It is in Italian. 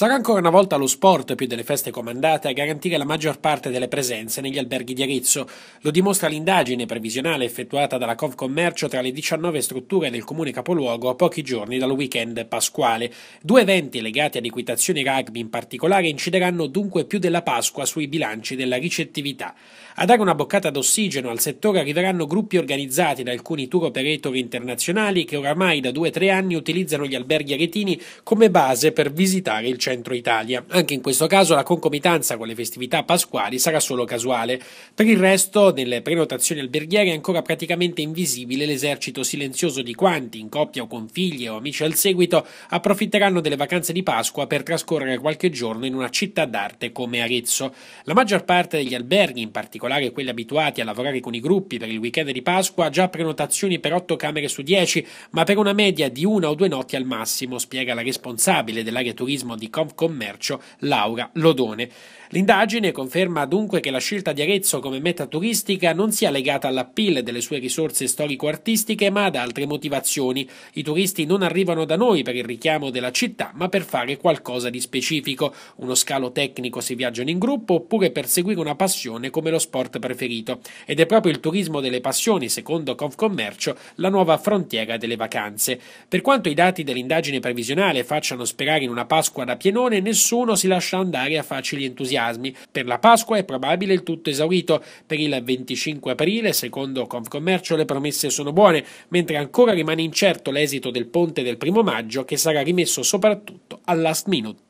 Sarà ancora una volta lo sport più delle feste comandate a garantire la maggior parte delle presenze negli alberghi di Arezzo. Lo dimostra l'indagine previsionale effettuata dalla Confcommercio tra le 19 strutture del comune capoluogo a pochi giorni dal weekend pasquale. Due eventi legati ad equitazioni rugby in particolare incideranno dunque più della Pasqua sui bilanci della ricettività. A dare una boccata d'ossigeno al settore arriveranno gruppi organizzati da alcuni tour operator internazionali che oramai da 2-3 anni utilizzano gli alberghi aretini come base per visitare il centro centro Italia. Anche in questo caso la concomitanza con le festività pasquali sarà solo casuale. Per il resto, nelle prenotazioni alberghiere è ancora praticamente invisibile l'esercito silenzioso di quanti, in coppia o con figli o amici al seguito, approfitteranno delle vacanze di Pasqua per trascorrere qualche giorno in una città d'arte come Arezzo. La maggior parte degli alberghi, in particolare quelli abituati a lavorare con i gruppi per il weekend di Pasqua, ha già prenotazioni per 8 camere su 10, ma per una media di una o due notti al massimo, spiega la responsabile dell'area turismo di Confcommercio Laura Lodone. L'indagine conferma dunque che la scelta di Arezzo come meta turistica non sia legata all'appeal delle sue risorse storico-artistiche ma ad altre motivazioni. I turisti non arrivano da noi per il richiamo della città ma per fare qualcosa di specifico, uno scalo tecnico si viaggiano in gruppo oppure per seguire una passione come lo sport preferito. Ed è proprio il turismo delle passioni, secondo Confcommercio, la nuova frontiera delle vacanze. Per quanto i dati dell'indagine previsionale facciano sperare in una Pasqua da piedi Chienone nessuno si lascia andare a facili entusiasmi. Per la Pasqua è probabile il tutto esaurito. Per il 25 aprile, secondo Confcommercio, le promesse sono buone, mentre ancora rimane incerto l'esito del ponte del primo maggio che sarà rimesso soprattutto al last minute.